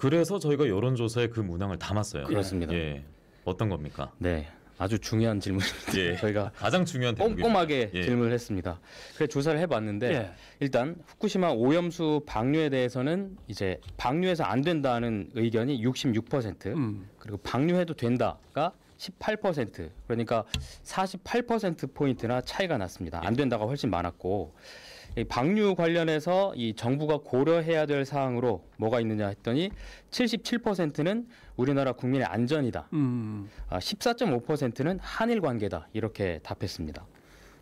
그래서 저희가 여론조사에 그 문항을 담았어요. 그렇습니다. 예. 어떤 겁니까? 네. 아주 중요한 질문입니다. 예. 저희가 가장 중요한 꼼꼼하게 예. 질문을 했습니다. 그래 조사를 해봤는데 예. 일단 후쿠시마 오염수 방류에 대해서는 이제 방류해서 안 된다는 의견이 66% 음. 그리고 방류해도 된다가 18% 그러니까 48% 포인트나 차이가 났습니다. 안 예. 된다가 훨씬 많았고 방류 관련해서 이 정부가 고려해야 될 사항으로 뭐가 있느냐 했더니 77%는 우리나라 국민의 안전이다. 음. 아, 14.5%는 한일 관계다. 이렇게 답했습니다.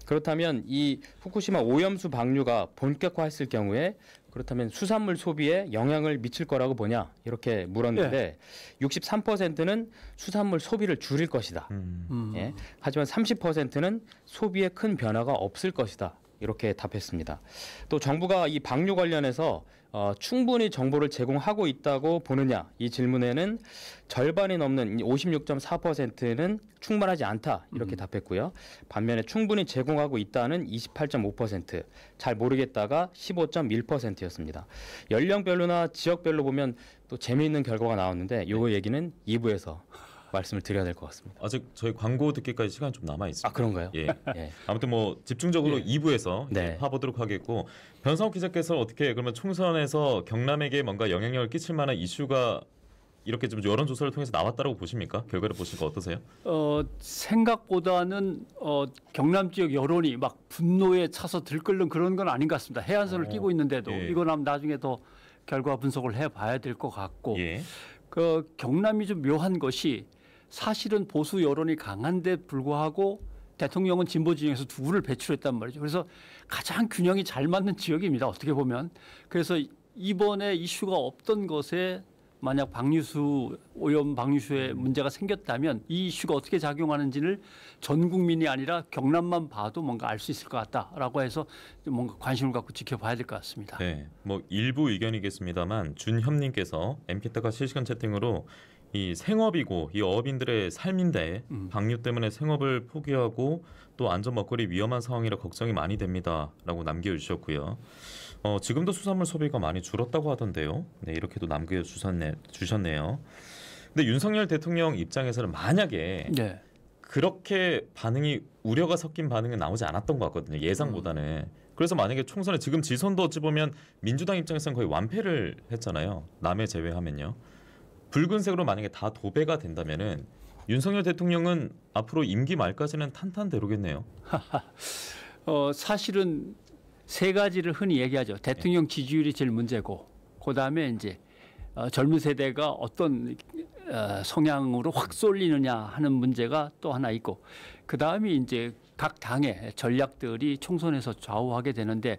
그렇다면 이 후쿠시마 오염수 방류가 본격화했을 경우에 그렇다면 수산물 소비에 영향을 미칠 거라고 보냐 이렇게 물었는데 예. 63%는 수산물 소비를 줄일 것이다. 음. 음. 예. 하지만 30%는 소비에 큰 변화가 없을 것이다 이렇게 답했습니다. 또 정부가 이 방류 관련해서 어, 충분히 정보를 제공하고 있다고 보느냐 이 질문에는 절반이 넘는 56.4%는 충분하지 않다 이렇게 음. 답했고요. 반면에 충분히 제공하고 있다는 28.5%, 잘 모르겠다가 15.1%였습니다. 연령별로나 지역별로 보면 또 재미있는 결과가 나왔는데 요 얘기는 2부에서 말씀을 드려야 될 것 같습니다. 아직 저희 광고 듣기까지 시간 좀 남아 있어니아 그런가요? 예. 예. 아무튼 뭐 집중적으로 예. 2부에서 네. 파보도록 하겠고 변성욱 기자께서 어떻게 그러면 총선에서 경남에게 뭔가 영향력을 끼칠 만한 이슈가 이렇게 좀 여론 조사를 통해서 나왔다고 라 보십니까? 결과를 보시니까 어떠세요? 어 생각보다는 어 경남 지역 여론이 막 분노에 차서 들끓는 그런 건 아닌 것 같습니다. 해안선을 어, 끼고 있는데도 예. 이거 남 나중에 더 결과 분석을 해봐야 될 것 같고 예. 그 경남이 좀 묘한 것이 사실은 보수 여론이 강한데 불구하고 대통령은 진보 진영에서 두 분을 배출했단 말이죠. 그래서 가장 균형이 잘 맞는 지역입니다. 어떻게 보면. 그래서 이번에 이슈가 없던 것에 만약 박류수 오염 박류수의 문제가 생겼다면 이 이슈가 어떻게 작용하는지를 전 국민이 아니라 경남만 봐도 뭔가 알 수 있을 것 같다라고 해서 뭔가 관심을 갖고 지켜봐야 될 것 같습니다. 네, 뭐 일부 의견이겠습니다만 준현님께서 엠피타가 실시간 채팅으로 이 생업이고 이 어업인들의 삶인데 음. 방류 때문에 생업을 포기하고 또 안전 먹거리 위험한 상황이라 걱정이 많이 됩니다라고 남겨주셨고요. 어, 지금도 수산물 소비가 많이 줄었다고 하던데요. 네 이렇게도 남겨주셨네 요 근데 윤석열 대통령 입장에서는 만약에 네. 그렇게 반응이 우려가 섞인 반응이 나오지 않았던 것 같거든요. 예상보다는. 음. 그래서 만약에 총선에 지금 지선도 어찌 보면 민주당 입장에서는 거의 완패를 했잖아요. 남의 제외하면요. 붉은색으로 만약에 다 도배가 된다면은 윤석열 대통령은 앞으로 임기 말까지는 탄탄대로겠네요. 어, 사실은 세 가지를 흔히 얘기하죠. 대통령 예. 지지율이 제일 문제고, 그 다음에 이제 어, 젊은 세대가 어떤 어, 성향으로 확 쏠리느냐 하는 문제가 또 하나 있고, 그 다음이 이제 각 당의 전략들이 총선에서 좌우하게 되는데,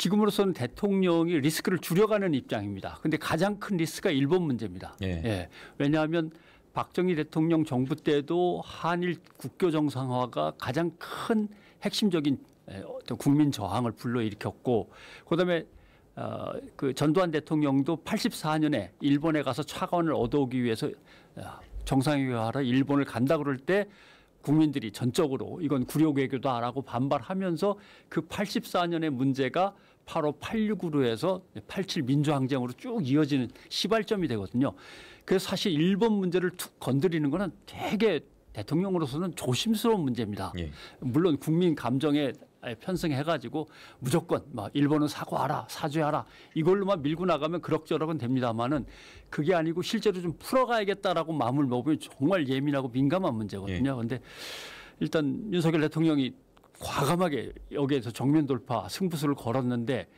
지금으로서는 대통령이 리스크를 줄여가는 입장입니다. 근데 가장 큰 리스크가 일본 문제입니다. 예. 예. 왜냐하면 박정희 대통령 정부 때도 한일 국교 정상화가 가장 큰 핵심적인 예, 국민 저항을 불러일으켰고 그다음에 어, 그 전두환 대통령도 84년에 일본에 가서 차관을 얻어오기 위해서 어, 정상회의하러 일본을 간다 그럴 때 국민들이 전적으로 이건 구력 외교도 안고 반발하면서 그 84년의 문제가 8586으로 해서 87 민주항쟁으로 쭉 이어지는 시발점이 되거든요. 그래서 사실 일본 문제를 툭 건드리는 거는 되게 대통령으로서는 조심스러운 문제입니다. 예. 물론 국민 감정에 편승해가지고 무조건 막 뭐 일본은 사과하라 사죄하라 이걸로만 밀고 나가면 그럭저럭은 됩니다만은 그게 아니고 실제로 좀 풀어가야겠다라고 마음을 먹으면 정말 예민하고 민감한 문제거든요. 그런데 예. 일단 윤석열 대통령이 과감하게 여기에서 정면 돌파 승부수를 걸었는데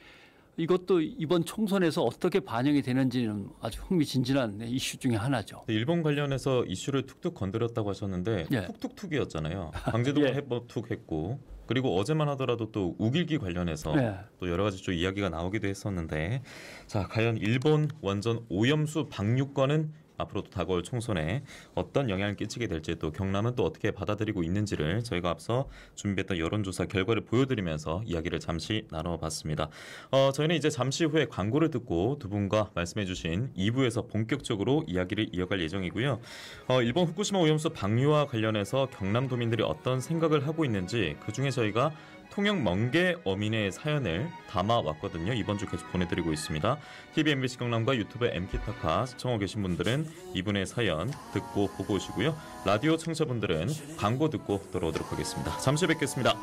이것도 이번 총선에서 어떻게 반영이 되는지는 아주 흥미진진한 이슈 중의 하나죠. 네, 일본 관련해서 이슈를 툭툭 건드렸다고 하셨는데 예. 툭툭툭이었잖아요. 강제동원 예. 해법 툭 했고 그리고 어제만 하더라도 또 우길기 관련해서 예. 또 여러 가지 좀 이야기가 나오기도 했었는데 자 과연 일본 원전 오염수 방류권은 앞으로도 다가올 총선에 어떤 영향을 끼치게 될지 또 경남은 또 어떻게 받아들이고 있는지를 저희가 앞서 준비했던 여론조사 결과를 보여드리면서 이야기를 잠시 나눠봤습니다. 어, 저희는 이제 잠시 후에 광고를 듣고 두 분과 말씀해주신 2부에서 본격적으로 이야기를 이어갈 예정이고요. 어, 일본 후쿠시마 오염수 방류와 관련해서 경남 도민들이 어떤 생각을 하고 있는지 그 중에 저희가 통영 멍게 어민의 사연을 담아왔거든요. 이번 주 계속 보내드리고 있습니다. TV MBC 경남과 유튜브 MK타카 시청하고 계신 분들은 이분의 사연 듣고 보고 오시고요. 라디오 청자분들은 취 광고 듣고 돌아오도록 하겠습니다. 잠시 뵙겠습니다.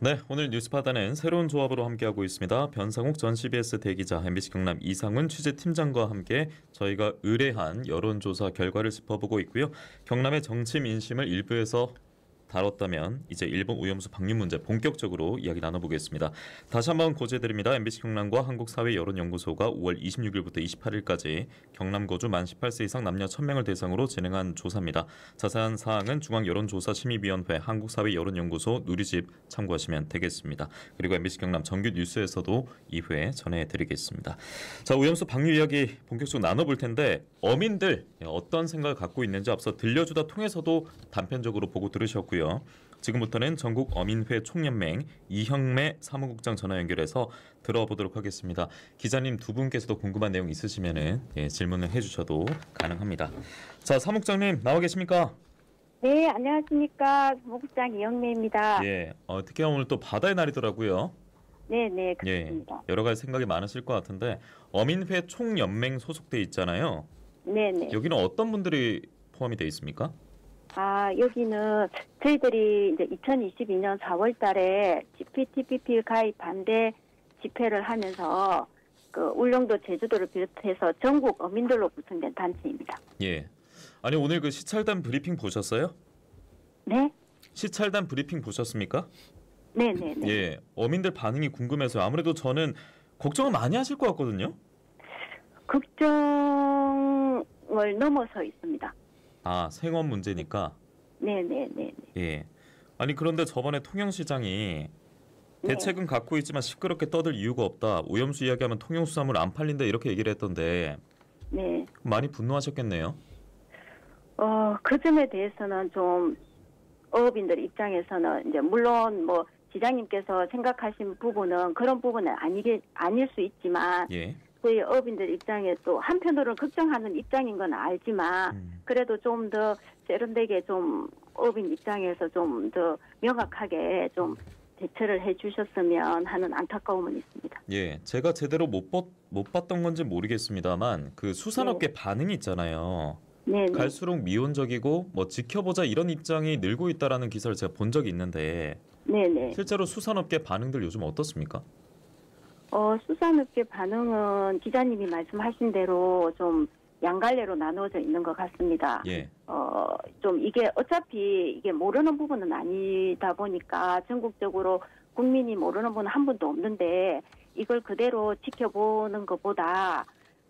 네, 오늘 뉴스파단은 새로운 조합으로 함께하고 있습니다. 변상욱 전 CBS 대기자, MBC 경남 이상훈 취재팀장과 함께 저희가 의뢰한 여론조사 결과를 짚어보고 있고요. 경남의 정치 민심을 일부에서 다뤘다면 이제 일본 우염수 방류 문제 본격적으로 이야기 나눠보겠습니다. 다시 한번 고지해드립니다. MBC 경남과 한국사회여론연구소가 5월 26일부터 28일까지 경남 거주 만 18세 이상 남녀 1000명을 대상으로 진행한 조사입니다. 자세한 사항은 중앙여론조사심의위원회 한국사회여론연구소 누리집 참고하시면 되겠습니다. 그리고 MBC 경남 정규 뉴스에서도 이후에 전해드리겠습니다. 자 오염수 방류 이야기 본격적으로 나눠볼 텐데 어민들 어떤 생각을 갖고 있는지 앞서 들려주다 통해서도 단편적으로 보고 들으셨고요. 있고요. 지금부터는 전국 어민회 총연맹 이형매 사무국장 전화 연결해서 들어보도록 하겠습니다. 기자님 두 분께서도 궁금한 내용 있으시면은 예, 질문을 해주셔도 가능합니다. 자 사무국장님 나와 계십니까? 네 안녕하십니까 사무국장 이형매입니다. 예 어, 특히 오늘 또 바다의 날이더라고요. 네네 네, 그렇습니다. 예, 여러 가지 생각이 많으실 것 같은데 어민회 총연맹 소속돼 있잖아요. 네네 네. 여기는 어떤 분들이 포함이 돼 있습니까? 아, 여기는 저희들이 이제 2022년 4월 달에 GPTPP 가입 반대 집회를 하면서 그 울릉도 제주도를 비롯해서 전국 어민들로 구성된 단체입니다. 예. 아니 오늘 그 시찰단 브리핑 보셨어요? 네. 시찰단 브리핑 보셨습니까? 네, 네, 네. 예. 어민들 반응이 궁금해서 아무래도 저는 걱정을 많이 하실 것 같거든요. 걱정을 넘어서 있습니다. 아생업 문제니까. 네네네. 네, 네, 네. 예. 아니 그런데 저번에 통영시장이 대책은 네. 갖고 있지만 시끄럽게 떠들 이유가 없다. 오염수 이야기하면 통영수산물 안 팔린다 이렇게 얘기를 했던데. 네. 많이 분노하셨겠네요. 어, 그 점에 대해서는 좀 어업인들 입장에서는 이제 물론 뭐 지장님께서 생각하신 부분은 그런 부분은 아니게 아닐 수 있지만 예. 4 0의 어업인들 입장에 또 한편으로는 걱정하는 입장인 건 알지만 음. 그래도 좀 더 세련되게 좀 어업인 입장에서 좀 더 명확하게 좀 대처를 해주셨으면 하는 안타까움은 있습니다. 예, 제가 제대로 못, 봤, 못 봤던 건지 모르겠습니다만 그 수산업계 네. 반응이 있잖아요. 네, 네. 갈수록 미온적이고 뭐 지켜보자 이런 입장이 늘고 있다라는 기사를 제가 본 적이 있는데 네, 네. 실제로 수산업계 반응들 요즘 어떻습니까? 어, 수산업계 반응은 기자님이 말씀하신 대로 좀 양갈래로 나누어져 있는 것 같습니다. 예. 어, 좀 이게 어차피 이게 모르는 부분은 아니다 보니까 전국적으로 국민이 모르는 분은 한 분도 없는데 이걸 그대로 지켜보는 것보다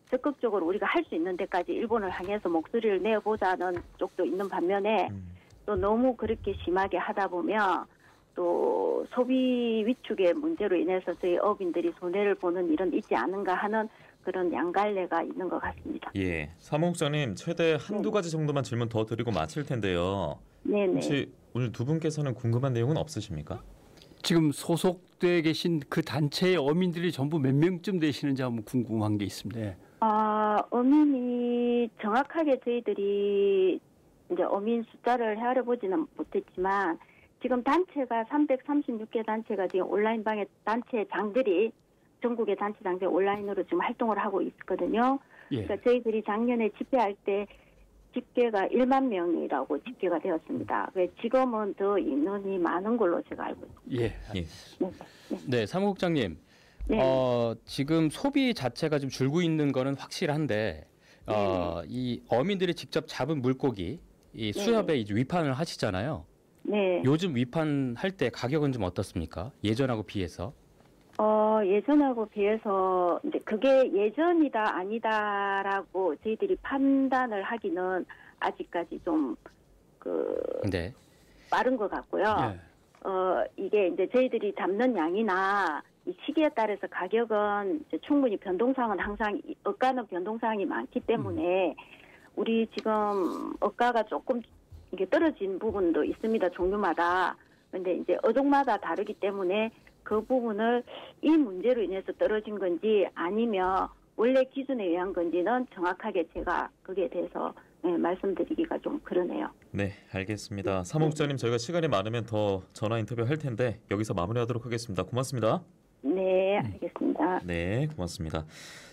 적극적으로 우리가 할 수 있는 데까지 일본을 향해서 목소리를 내보자는 쪽도 있는 반면에 음. 또 너무 그렇게 심하게 하다 보면 또 소비 위축의 문제로 인해서 저희 어업인들이 손해를 보는 일은 있지 않은가 하는 그런 양갈래가 있는 것 같습니다. 예. 사무국장님, 최대 한두 네. 가지 정도만 질문 더 드리고 마칠 텐데요. 네네. 혹시 오늘 두 분께서는 궁금한 내용은 없으십니까? 지금 소속돼 계신 그 단체의 어민들이 전부 몇 명쯤 되시는지 한번 궁금한 게 있습니다. 예. 아, 어민이 정확하게 저희들이 이제 어민 숫자를 헤아려 보지는 못했지만 지금 단체가 336개 단체가 지금 온라인 방에 단체 장들이 전국의 단체 장들 온라인으로 지금 활동을 하고 있거든요. 예. 그러니까 저희들이 작년에 집회할 때 집계가 1만 명이라고 집계가 되었습니다. 왜 지금은 더 인원이 많은 걸로 제가 알고 있습니다. 예. 예. 네, 네 사무국장님. 네. 어, 지금 소비 자체가 좀 줄고 있는 거는 확실한데 어, 네. 이 어민들이 직접 잡은 물고기 이 네. 수협에 이제 위판을 하시잖아요. 네. 요즘 위판 할 때 가격은 좀 어떻습니까? 예전하고 비해서? 어, 예전하고 비해서 이제 그게 예전이다 아니다라고 저희들이 판단을 하기는 아직까지 좀그 네. 빠른 것 같고요. 네. 어, 이게 이제 저희들이 잡는 양이나 이 시기에 따라서 가격은 이제 충분히 변동사은 항상 억가는 변동사이 많기 때문에 음. 우리 지금 억가가 조금 이게 떨어진 부분도 있습니다. 종류마다. 근데 이제 어종마다 다르기 때문에 그 부분을 이 문제로 인해서 떨어진 건지 아니면 원래 기준에 의한 건지는 정확하게 제가 거기에 대해서 네, 말씀드리기가 좀 그러네요. 네, 알겠습니다. 사무국장님 저희가 시간이 많으면 더 전화 인터뷰 할 텐데 여기서 마무리하도록 하겠습니다. 고맙습니다. 네, 알겠습니다. 네, 고맙습니다.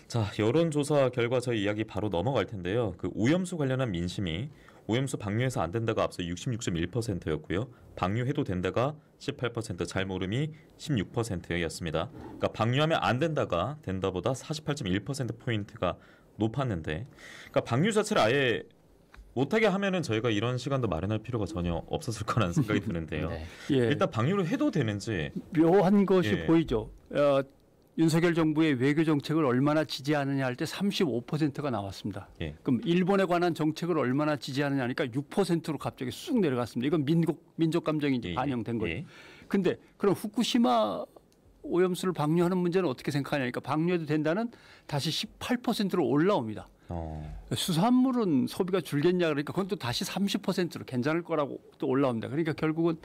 자, 여론조사 결과 저희 이야기 바로 넘어갈 텐데요. 그 오염수 관련한 민심이 오염수 방류해서 안 된다가 앞서 66.1%였고요. 방류해도 된다가 18%, 잘 모름이 16%였습니다. 그러니까 방류하면 안 된다가 된다보다 48.1% 포인트가 높았는데, 그러니까 방류 자체를 아예 못하게 하면은 저희가 이런 시간도 마련할 필요가 전혀 없었을 거라는 생각이 드는데요. 네. 예. 일단 방류를 해도 되는지 묘한 것이 예. 보이죠. 어, 윤석열 정부의 외교 정책을 얼마나 지지하느냐 할 때 35%가 나왔습니다. 예. 그럼 일본에 관한 정책을 얼마나 지지하느냐 하니까 6%로 갑자기 쑥 내려갔습니다. 이건 민족 민족 감정이 예. 예. 반영된 거예요. 그런데 예. 그럼 후쿠시마 오염수를 방류하는 문제는 어떻게 생각하냐니까 방류해도 된다는 다시 18%로 올라옵니다. 어. 수산물은 소비가 줄겠냐 그러니까 그건 또 다시 30%로 괜찮을 거라고 또 올라옵니다. 그러니까 결국은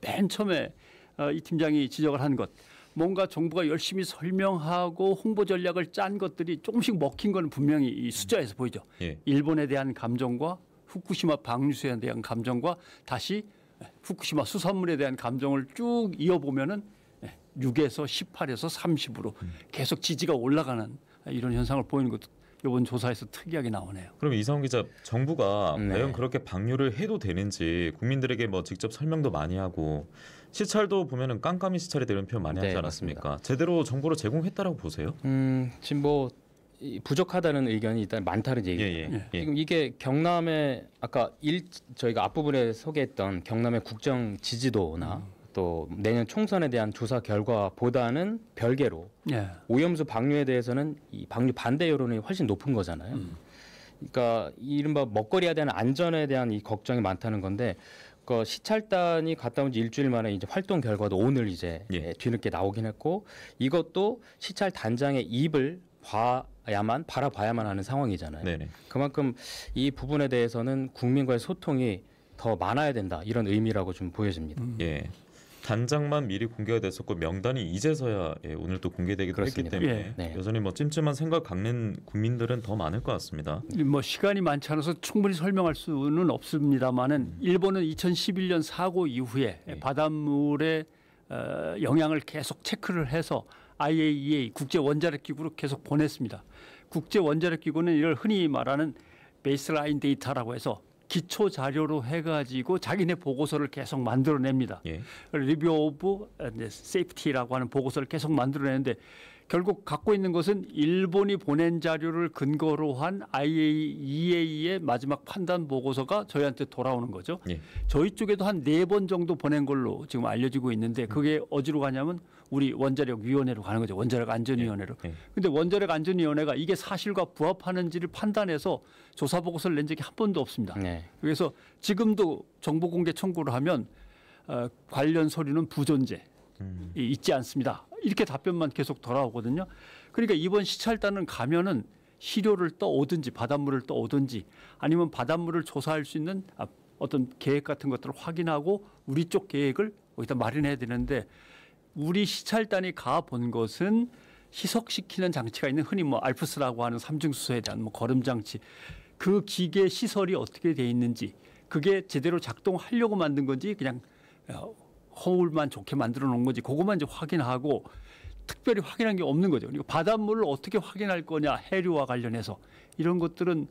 맨 처음에 어, 이 팀장이 지적을 한 것. 뭔가 정부가 열심히 설명하고 홍보 전략을 짠 것들이 조금씩 먹힌 건 분명히 이 숫자에서 보이죠. 예. 일본에 대한 감정과 후쿠시마 방류수에 대한 감정과 다시 후쿠시마 수산물에 대한 감정을 쭉 이어보면은 6에서 18에서 30으로 음. 계속 지지가 올라가는 이런 현상을 보이는 것도 이번 조사에서 특이하게 나오네요. 그럼 이성 기자, 정부가 네. 과연 그렇게 방류를 해도 되는지 국민들에게 뭐 직접 설명도 많이 하고 시찰도 보면은 깜깜이 시찰이 되는 표현 많이 네, 하지 않았습니까? 맞습니다. 제대로 정보를 제공했다라고 보세요? 음, 지금 뭐 부족하다는 의견이 일단 많다는 얘기예요. 예, 예, 네. 예. 지금 이게 경남의 아까 일 저희가 앞부분에 소개했던 경남의 국정 지지도나 음. 또 내년 총선에 대한 조사 결과보다는 별개로 예. 오염수 방류에 대해서는 이 방류 반대 여론이 훨씬 높은 거잖아요. 음. 그러니까 이른바 먹거리에 대한 안전에 대한 이 걱정이 많다는 건데 그 시찰단이 갔다 온 지 일주일 만에 이제 활동 결과도 오늘 이제 예. 예 뒤늦게 나오긴 했고 이것도 시찰 단장의 입을 봐야만 바라봐야만 하는 상황이잖아요. 네네. 그만큼 이 부분에 대해서는 국민과의 소통이 더 많아야 된다 이런 의미라고 좀 보여집니다. 음. 예. 단장만 미리 공개가 됐었고 명단이 이제서야 예, 오늘 또 공개되기도 그렇습니다. 했기 때문에 예. 네. 여전히 뭐 찜찜한 생각 갖는 국민들은 더 많을 것 같습니다. 뭐 시간이 많지 않아서 충분히 설명할 수는 없습니다만은 음. 일본은 2011년 사고 이후에 예. 바닷물의 어, 영향을 계속 체크를 해서 IAEA 국제 원자력 기구로 계속 보냈습니다. 국제 원자력 기구는 이를 흔히 말하는 베이스라인 데이터라고 해서 기초 자료로 해가지고 자기네 보고서를 계속 만들어냅니다. 리뷰 오브 세이프티라고 하는 보고서를 계속 만들어내는데 결국 갖고 있는 것은 일본이 보낸 자료를 근거로 한 IAEA의 마지막 판단 보고서가 저희한테 돌아오는 거죠. 예. 저희 쪽에도 한 네 번 정도 보낸 걸로 지금 알려지고 있는데 그게 어디로 가냐면 우리 원자력 위원회로 가는 거죠. 원자력 안전위원회로. 네. 근데 원자력 안전위원회가 이게 사실과 부합하는지를 판단해서 조사 보고서를 낸 적이 한 번도 없습니다. 네. 그래서 지금도 정보 공개 청구를 하면 어, 관련 서류는 부존재 음. 있지 않습니다. 이렇게 답변만 계속 돌아오거든요. 그러니까 이번 시찰단은 가면은 시료를 떠오든지 바닷물을 떠오든지 아니면 바닷물을 조사할 수 있는 아, 어떤 계획 같은 것들을 확인하고 우리 쪽 계획을 거기다 마련해야 되는데 우리 시찰단이 가본 것은 희석시키는 장치가 있는 흔히 뭐 알프스라고 하는 삼중수소에 대한 뭐 거름 장치 그 기계 시설이 어떻게 돼 있는지 그게 제대로 작동하려고 만든 건지 그냥 어, 허울만 좋게 만들어 놓은 건지 그것만 이제 확인하고 특별히 확인한 게 없는 거죠. 그리고 바닷물을 어떻게 확인할 거냐 해류와 관련해서 이런 것들은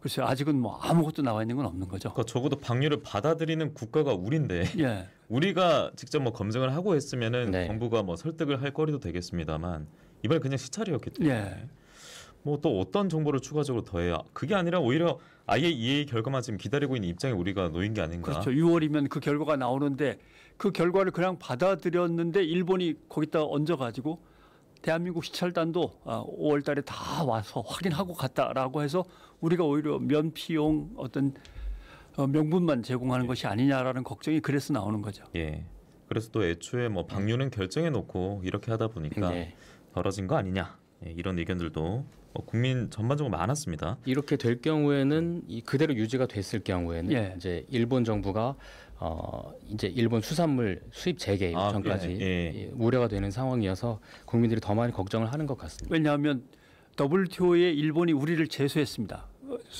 글쎄 아직은 뭐 아무것도 나와 있는 건 없는 거죠. 그러니까 적어도 방류를 받아들이는 국가가 우리인데 예. 우리가 직접 뭐 검증을 하고 했으면은 네. 정부가 뭐 설득을 할 거리도 되겠습니다만 이번에 그냥 시찰이었기 때문에 예. 네. 뭐또 어떤 정보를 추가적으로 더해야 그게 아니라 오히려 아예 이 e 결과만 지금 기다리고 있는 입장에 우리가 놓인 게 아닌가. 그렇죠. 6월이면 그 결과가 나오는데 그 결과를 그냥 받아들였는데 일본이 거기다 얹어가지고 대한민국 시찰단도 5월 아, 달에 다 와서 확인하고 갔다라고 해서 우리가 오히려 면피용 어떤 어, 명분만 제공하는 예. 것이 아니냐라는 걱정이 그래서 나오는 거죠. 예. 그래서 또 애초에 뭐 방류는 결정해 놓고 이렇게 하다 보니까 네. 벌어진 거 아니냐 예, 이런 의견들도 어, 국민 전반적으로 많았습니다. 이렇게 될 경우에는 이 그대로 유지가 됐을 경우에는 예. 이제 일본 정부가 어, 이제 일본 수산물 수입 재개 아, 전까지 예, 예. 우려가 되는 상황이어서 국민들이 더 많이 걱정을 하는 것 같습니다. 왜냐하면 WTO에 일본이 우리를 제소했습니다.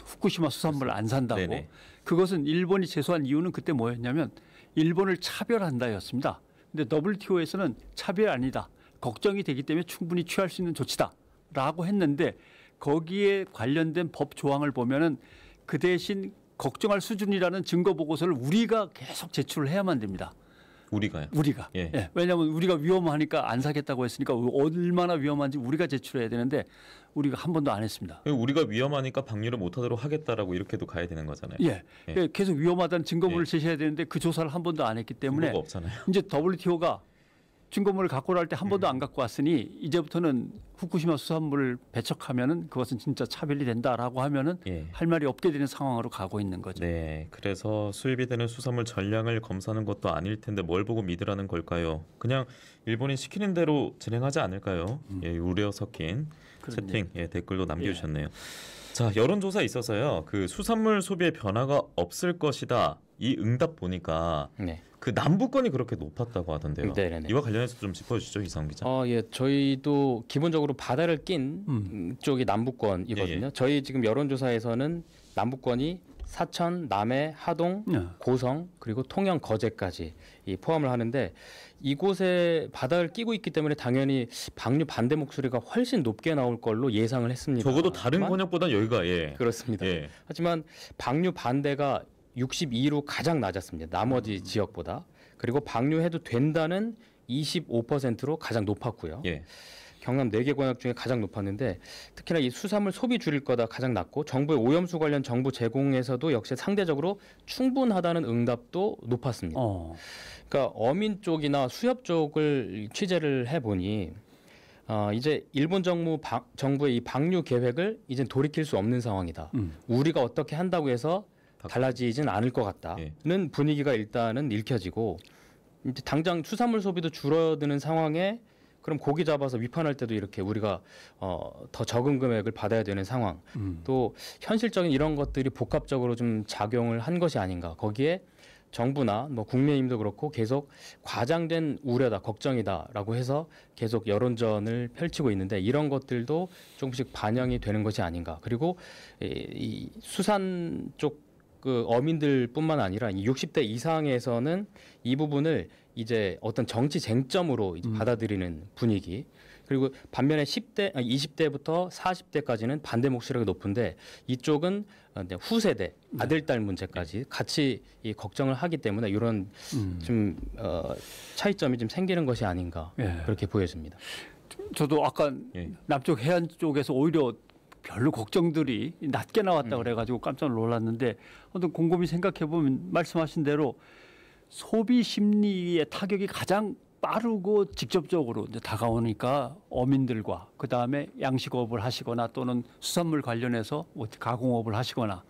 후쿠시마 수산물 안 산다고. 네네. 그것은 일본이 제소한 이유는 그때 뭐였냐면 일본을 차별한다였습니다. 근데 WTO에서는 차별 아니다. 걱정이 되기 때문에 충분히 취할 수 있는 조치다라고 했는데 거기에 관련된 법 조항을 보면은 그 대신 걱정할 수준이라는 증거 보고서를 우리가 계속 제출을 해야만 됩니다. 우리가요? 우리가. 예. 예. 왜냐하면 우리가 위험하니까 안 사겠다고 했으니까 얼마나 위험한지 우리가 제출해야 되는데 우리가 한 번도 안 했습니다. 그 우리가 위험하니까 방류를 못하도록 하겠다라고 이렇게도 가야 되는 거잖아요. 예. 예. 그 계속 위험하다는 증거물을 예. 제시해야 되는데 그 조사를 한 번도 안 했기 때문에 이제 WTO가 증거물을 갖고 올 때한 번도 음. 안 갖고 왔으니 이제부터는 후쿠시마 수산물을 배척하면은 그것은 진짜 차별이 된다라고 하면은 예. 할 말이 없게 되는 상황으로 가고 있는 거죠. 네, 그래서 수입이 되는 수산물 전량을 검사하는 것도 아닐 텐데 뭘 보고 믿으라는 걸까요? 그냥 일본이 시키는 대로 진행하지 않을까요? 음. 예, 우려 섞인 그렇네요. 채팅 예, 댓글도 예. 남겨주셨네요. 예. 자, 여론조사 있어서요. 그 수산물 소비의 변화가 없을 것이다. 이 응답 보니까. 네. 그 남부권이 그렇게 높았다고 하던데요. 네네네. 네, 네. 이와 관련해서 좀 짚어주시죠, 이상 기자. 어, 예, 저희도 기본적으로 바다를 낀 음. 음 쪽이 남부권이거든요. 예예. 저희 지금 여론조사에서는 남부권이 사천, 남해, 하동, 네. 고성 그리고 통영 거제까지 포함을 하는데 이곳에 바다를 끼고 있기 때문에 당연히 방류 반대 목소리가 훨씬 높게 나올 걸로 예상을 했습니다. 적어도 다른 권역보다 여기가 예. 그렇습니다. 예. 하지만 방류 반대가 62로 가장 낮았습니다. 나머지 음. 지역보다. 그리고 방류해도 된다는 25%로 가장 높았고요. 예. 경남 4개 권역 중에 가장 높았는데 특히나 이 수산물 소비 줄일 거다 가장 낮고 정부의 오염수 관련 정부 제공에서도 역시 상대적으로 충분하다는 응답도 높았습니다. 어. 그러니까 어민 쪽이나 수협 쪽을 취재를 해보니 어, 이제 일본 정부 방, 정부의 이 방류 계획을 이제 돌이킬 수 없는 상황이다. 음. 우리가 어떻게 한다고 해서 달라지진 않을 것 같다는 예. 분위기가 일단은 읽혀지고 이제 당장 수산물 소비도 줄어드는 상황에 그럼 고기 잡아서 위판할 때도 이렇게 우리가 어, 더 적은 금액을 받아야 되는 상황 음. 또 현실적인 이런 것들이 복합적으로 좀 작용을 한 것이 아닌가 거기에 정부나 뭐 국민의힘도 그렇고 계속 과장된 우려다 걱정이다라고 해서 계속 여론전을 펼치고 있는데 이런 것들도 조금씩 반영이 되는 것이 아닌가 그리고 이, 이 수산 쪽그 어민들뿐만 아니라 이 60대 이상에서는 이 부분을 이제 어떤 정치 쟁점으로 이제 음. 받아들이는 분위기 그리고 반면에 10대, 20대부터 40대까지는 반대 목소리가 높은데 이쪽은 어, 후세대 네. 아들딸 문제까지 네. 같이 이 걱정을 하기 때문에 이런 음. 좀 어, 차이점이 좀 생기는 것이 아닌가 예. 그렇게 보여집니다. 저도 아까 예. 남쪽 해안 쪽에서 오히려 별로 걱정들이 낮게 나왔다 음. 그래가지고 깜짝 놀랐는데 어떤 곰곰이 생각해 보면 말씀하신 대로 소비 심리의 타격이 가장 빠르고 직접적으로 이제 다가오니까 어민들과 그 다음에 양식업을 하시거나 또는 수산물 관련해서 뭐 가공업을 하시거나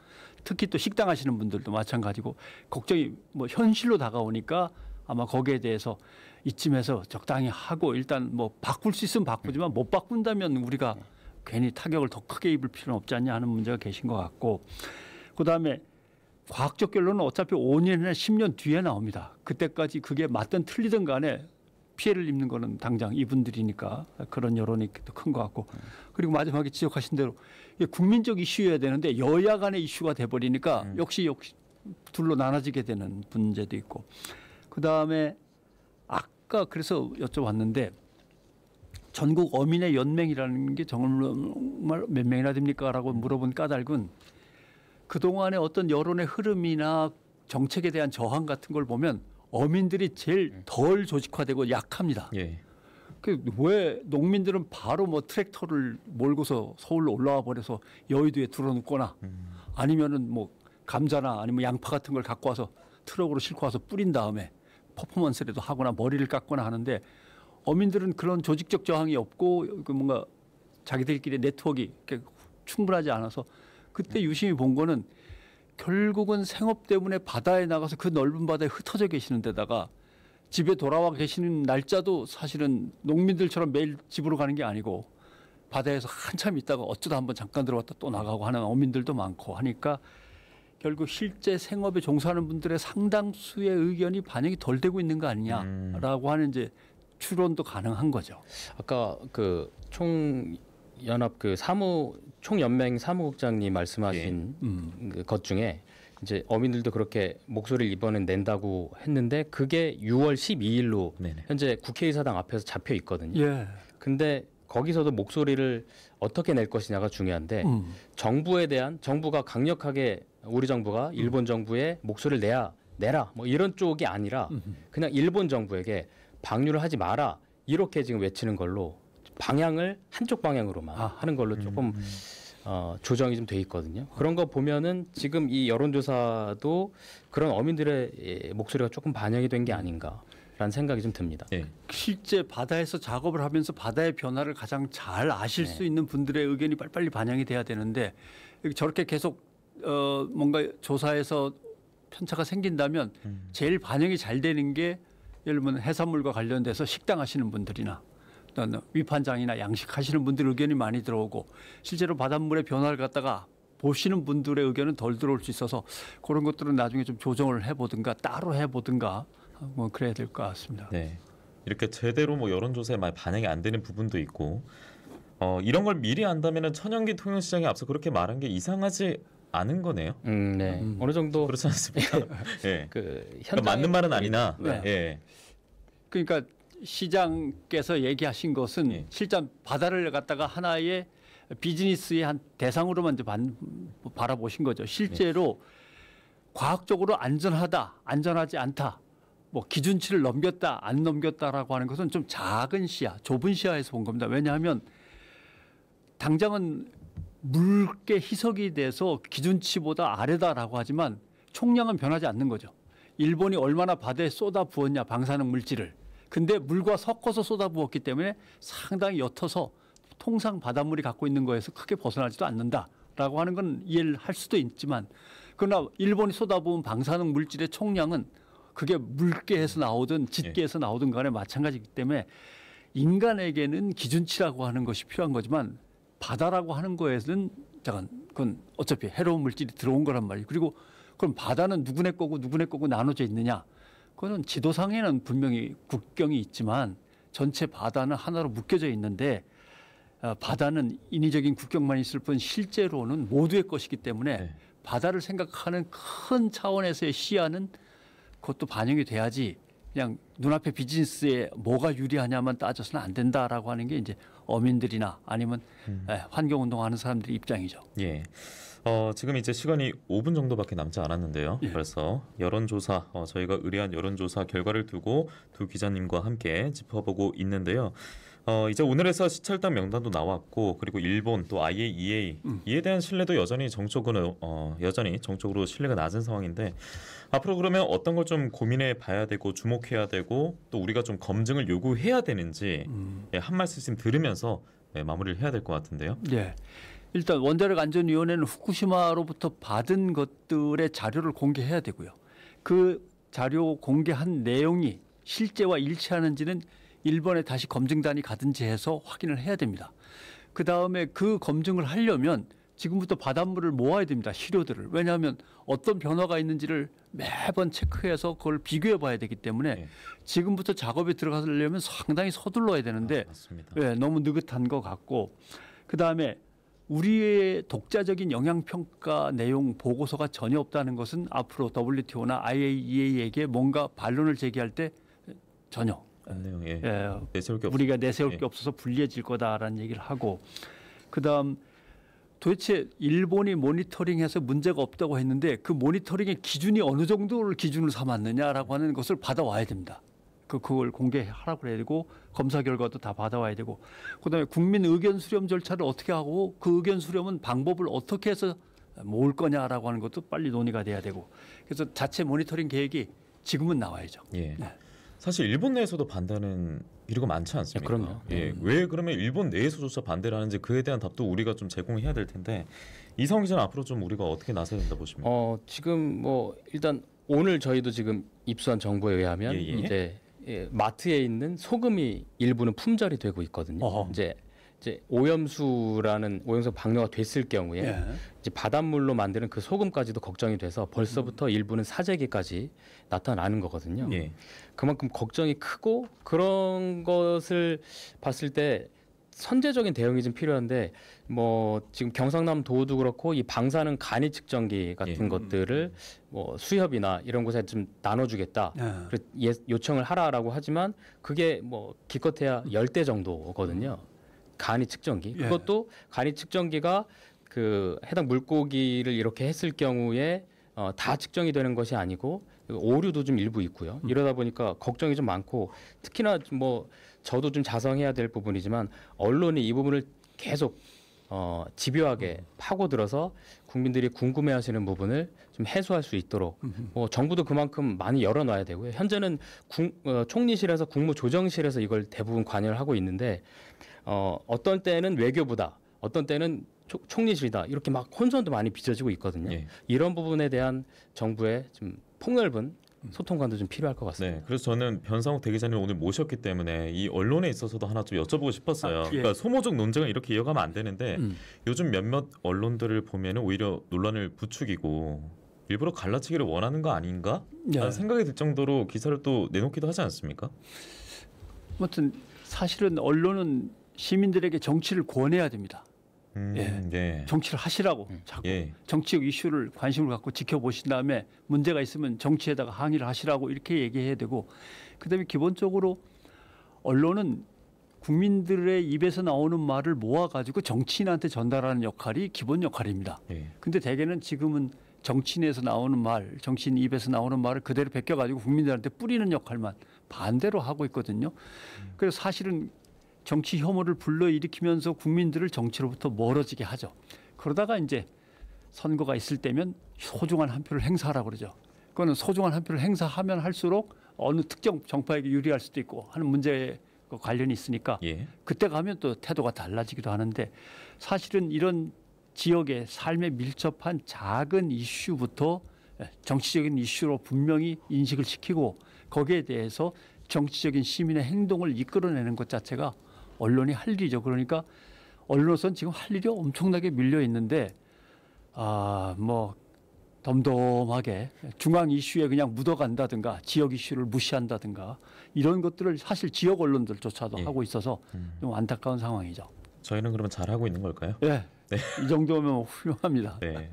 특히 또 식당 하시는 분들도 마찬가지고 걱정이 뭐 현실로 다가오니까 아마 거기에 대해서 이쯤에서 적당히 하고 일단 뭐 바꿀 수 있으면 바꾸지만 음. 못 바꾼다면 우리가 음. 괜히 타격을 더 크게 입을 필요는 없지 않냐 하는 문제가 계신 것 같고 그다음에 과학적 결론은 어차피 5년이나 10년 뒤에 나옵니다. 그때까지 그게 맞든 틀리든 간에 피해를 입는 거는 당장 이분들이니까 그런 여론이 큰 것 같고 그리고 마지막에 지적하신 대로 국민적 이슈여야 되는데 여야 간의 이슈가 돼버리니까 음. 역시 역시 둘로 나눠지게 되는 문제도 있고 그 다음에 아까 그래서 여쭤봤는데 전국 어민의 연맹이라는 게 정말 몇 명이나 됩니까라고 물어본 까닭은 그동안의 어떤 여론의 흐름이나 정책에 대한 저항 같은 걸 보면 어민들이 제일 예. 덜 조직화되고 약합니다. 예. 그왜 농민들은 바로 뭐 트랙터를 몰고서 서울로 올라와 버려서 여의도에 들어놓거나 음. 아니면은 뭐 감자나 아니면 양파 같은 걸 갖고 와서 트럭으로 싣고 와서 뿌린 다음에 퍼포먼스라도 하거나 머리를 깎거나 하는데 어민들은 그런 조직적 저항이 없고 그 뭔가 자기들끼리 네트워크가 충분하지 않아서 그때 네. 유심히 본 거는 결국은 생업 때문에 바다에 나가서 그 넓은 바다에 흩어져 계시는 데다가 집에 돌아와 계시는 날짜도 사실은 농민들처럼 매일 집으로 가는 게 아니고 바다에서 한참 있다가 어쩌다 한번 잠깐 들어왔다 또 나가고 하는 어민들도 많고 하니까 결국 실제 생업에 종사하는 분들의 상당수의 의견이 반영이 덜 되고 있는 거 아니냐라고 음. 하는 이제 추론도 가능한 거죠. 아까 그 총 연합 그 사무 총연맹 사무국장님 말씀하신 예. 음. 그것 중에 이제 어민들도 그렇게 목소리를 이번에 낸다고 했는데 그게 6월 12일로 네네. 현재 국회의사당 앞에서 잡혀 있거든요. 예. 근데 거기서도 목소리를 어떻게 낼 것이냐가 중요한데 음. 정부에 대한 정부가 강력하게 우리 정부가 일본 음. 정부의 목소리를 내야 내라 뭐 이런 쪽이 아니라 그냥 일본 정부에게 방류를 하지 마라 이렇게 지금 외치는 걸로 방향을 한쪽 방향으로만 아, 하는 걸로 음, 조금 음. 어, 조정이 좀 돼 있거든요. 그런 거 보면은 지금 이 여론조사도 그런 어민들의 예, 목소리가 조금 반영이 된 게 아닌가. 라는 생각이 좀 듭니다. 네. 실제 바다에서 작업을 하면서 바다의 변화를 가장 잘 아실 네. 수 있는 분들의 의견이 빨리빨리 반영이 돼야 되는데 저렇게 계속 어, 뭔가 조사에서 편차가 생긴다면 음. 제일 반영이 잘 되는 게 예를 들면 해산물과 관련돼서 식당 하시는 분들이나 또는 위판장이나 양식하시는 분들 의견이 많이 들어오고 실제로 바닷물의 변화를 갖다가 보시는 분들의 의견은 덜 들어올 수 있어서 그런 것들은 나중에 좀 조정을 해보든가 따로 해보든가 뭐 그래야 될 것 같습니다. 네. 이렇게 제대로 뭐 여론조사에 많이 반영이 안 되는 부분도 있고 어, 이런 걸 미리 안다면 천연기 통영 시장에 앞서 그렇게 말한 게 이상하지 아는 거네요. 음, 네. 음. 어느 정도 그렇지 않습니까? 예. 그 그러니까 현장에... 그러니까 맞는 말은 아니나. 네. 예. 그러니까 시장께서 얘기하신 것은 예. 실전 바다를 갖다가 하나의 비즈니스의 한 대상으로만 이제 반, 바라보신 거죠. 실제로 예. 과학적으로 안전하다, 안전하지 않다, 뭐 기준치를 넘겼다, 안 넘겼다라고 하는 것은 좀 작은 시야, 좁은 시야에서 본 겁니다. 왜냐하면 당장은 물게 희석이 돼서 기준치보다 아래다라고 하지만 총량은 변하지 않는 거죠. 일본이 얼마나 바다에 쏟아 부었냐 방사능 물질을. 근데 물과 섞어서 쏟아 부었기 때문에 상당히 옅어서 통상 바닷물이 갖고 있는 거에서 크게 벗어나지도 않는다라고 하는 건 이해를 할 수도 있지만 그러나 일본이 쏟아부은 방사능 물질의 총량은 그게 묽게 해서 나오든 짙게 예. 해서 나오든 간에 마찬가지이기 때문에 인간에게는 기준치라고 하는 것이 필요한 거지만 바다라고 하는 거에는 서 잠깐 그건 어차피 해로운 물질이 들어온 거란 말이에요. 그리고 그럼 바다는 누구네 거고 누구네 거고 나눠져 있느냐? 그거는 지도상에는 분명히 국경이 있지만 전체 바다는 하나로 묶여져 있는데 어, 바다는 인위적인 국경만 있을 뿐 실제로는 모두의 것이기 때문에 네. 바다를 생각하는 큰 차원에서의 시야는 그것도 반영이 돼야지 그냥 눈앞의 비즈니스에 뭐가 유리하냐만 따져서는 안 된다라고 하는 게 이제 어민들이나 아니면 음. 예, 환경운동하는 사람들의 입장이죠. 예. 어, 지금 이제 시간이 5분 정도밖에 남지 않았는데요. 예. 그래 여론조사 어, 저희가 의뢰한 여론조사 결과를 두고 두 기자님과 함께 짚어보고 있는데요. 어, 이제 오늘에서 시찰단 명단도 나왔고 그리고 일본 또 IAEA 음. 이에 대한 신뢰도 여전히 정적으로 어, 여전히 정적으로 신뢰가 낮은 상황인데 앞으로 그러면 어떤 걸 좀 고민해 봐야 되고 주목해야 되고 또 우리가 좀 검증을 요구해야 되는지 음. 예, 한 말씀씩 들으면서 예, 마무리를 해야 될 것 같은데요. 예. 일단 원자력 안전위원회는 후쿠시마로부터 받은 것들의 자료를 공개해야 되고요. 그 자료 공개한 내용이 실제와 일치하는지는 일본에 다시 검증단이 가든지 해서 확인을 해야 됩니다. 그 다음에 그 검증을 하려면 지금부터 바닷물을 모아야 됩니다. 시료들을. 왜냐하면 어떤 변화가 있는지를 매번 체크해서 그걸 비교해 봐야 되기 때문에 네. 지금부터 작업에 들어가려면 상당히 서둘러야 되는데 아, 네, 너무 느긋한 것 같고 그다음에 우리의 독자적인 영향평가 내용 보고서가 전혀 없다는 것은 앞으로 WTO나 IAEA에게 뭔가 반론을 제기할 때 전혀 맞네요. 예. 예. 내세울 게 우리가 내세울 예. 게 없어서 불리해질 거다라는 얘기를 하고 그다음 도대체 일본이 모니터링해서 문제가 없다고 했는데 그 모니터링의 기준이 어느 정도를 기준으로 삼았느냐라고 하는 것을 받아와야 됩니다. 그 그걸 공개하라고 그래야 되고 검사 결과도 다 받아와야 되고 그다음에 국민 의견 수렴 절차를 어떻게 하고 그 의견 수렴은 방법을 어떻게 해서 모을 거냐라고 하는 것도 빨리 논의가 돼야 되고 그래서 자체 모니터링 계획이 지금은 나와야죠. 예. 네. 사실 일본 내에서도 반대하는 비리가 많지 않습니까? 네, 그럼요. 예, 음. 왜 그러면 일본 내에서조차 반대를 하는지 그에 대한 답도 우리가 좀 제공해야 될 텐데 이성 기자는 앞으로 좀 우리가 어떻게 나서야 된다 보십니까? 어, 지금 뭐 일단 오늘 저희도 지금 입수한 정보에 의하면 예, 예. 이제 예, 마트에 있는 소금이 일부는 품절이 되고 있거든요. 어허. 이제 이제 오염수라는 오염수 방류가 됐을 경우에 예. 이제 바닷물로 만드는 그 소금까지도 걱정이 돼서 벌써부터 음. 일부는 사재기까지 나타나는 거거든요. 예. 그만큼 걱정이 크고 그런 것을 봤을 때 선제적인 대응이 좀 필요한데 뭐 지금 경상남 도도 그렇고 이 방사능 간이 측정기 같은 예. 것들을 음, 음. 뭐 수협이나 이런 곳에 좀 나눠주겠다 예. 예 요청을 하라라고 하지만 그게 뭐 기껏해야 열 대 정도거든요. 간이 측정기. 예. 그것도 간이 측정기가 그 해당 물고기를 이렇게 했을 경우에 어, 다 측정이 되는 것이 아니고 오류도 좀 일부 있고요. 음. 이러다 보니까 걱정이 좀 많고 특히나 뭐 저도 좀 자성해야 될 부분이지만 언론이 이 부분을 계속 어, 집요하게 음. 파고들어서 국민들이 궁금해하시는 부분을 좀 해소할 수 있도록 뭐 정부도 그만큼 많이 열어놔야 되고요. 현재는 국, 어, 총리실에서 국무조정실에서 이걸 대부분 관여를 하고 있는데 어, 어떤 때는 외교부다, 어떤 때는 초, 총리실이다 이렇게 막 혼선도 많이 빚어지고 있거든요. 예. 이런 부분에 대한 정부의 좀 폭넓은 음. 소통관도 좀 필요할 것 같습니다. 네, 그래서 저는 변상욱 대기자님 오늘 모셨기 때문에 이 언론에 있어서도 하나 좀 여쭤보고 싶었어요. 아, 예. 그러니까 소모적 논쟁을 이렇게 이어가면 안 되는데 음. 요즘 몇몇 언론들을 보면은 오히려 논란을 부추기고 일부러 갈라치기를 원하는 거 아닌가? 예. 생각이 들 정도로 기사를 또 내놓기도 하지 않습니까? 아무튼 사실은 언론은 시민들에게 정치를 권해야 됩니다. 음, 예. 예. 정치를 하시라고 음, 자꾸 예. 정치적 이슈를 관심을 갖고 지켜보신 다음에 문제가 있으면 정치에다가 항의를 하시라고 이렇게 얘기해야 되고 그다음에 기본적으로 언론은 국민들의 입에서 나오는 말을 모아 가지고 정치인한테 전달하는 역할이 기본 역할입니다. 예. 근데 대개는 지금은 정치인에서 나오는 말, 정치인 입에서 나오는 말을 그대로 베껴 가지고 국민들한테 뿌리는 역할만 반대로 하고 있거든요. 음. 그래서 사실은 정치 혐오를 불러일으키면서 국민들을 정치로부터 멀어지게 하죠. 그러다가 이제 선거가 있을 때면 소중한 한 표를 행사하라고 그러죠. 그거는 소중한 한 표를 행사하면 할수록 어느 특정 정파에게 유리할 수도 있고 하는 문제에 관련이 있으니까 예. 그때 가면 또 태도가 달라지기도 하는데 사실은 이런 지역의 삶에 밀접한 작은 이슈부터 정치적인 이슈로 분명히 인식을 시키고 거기에 대해서 정치적인 시민의 행동을 이끌어내는 것 자체가 언론이 할 일이죠. 그러니까 언론선 지금 할 일이 엄청나게 밀려 있는데 아 뭐 덤덤하게 중앙 이슈에 그냥 묻어간다든가 지역 이슈를 무시한다든가 이런 것들을 사실 지역 언론들조차도 예. 하고 있어서 음. 좀 안타까운 상황이죠. 저희는 그러면 잘 하고 있는 걸까요? 예. 네. 이 정도면 훌륭합니다. 네.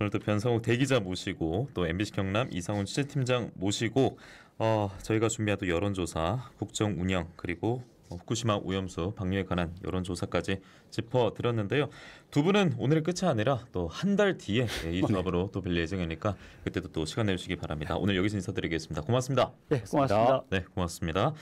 오늘도 변성욱 대기자 모시고 또 MBC 경남 이상훈 취재팀장 모시고 어, 저희가 준비한 또 여론조사, 국정 운영 그리고 후쿠시마 오염수 방류에 관한 여론조사까지 짚어드렸는데요. 두 분은 오늘 끝이 아니라 또 한 달 뒤에 이 조합으로 네. 또뵐 예정이니까 그때도 또 시간 내주시기 바랍니다. 오늘 여기서 인사드리겠습니다. 고맙습니다. 네, 고맙습니다. 고맙습니다. 네, 고맙습니다.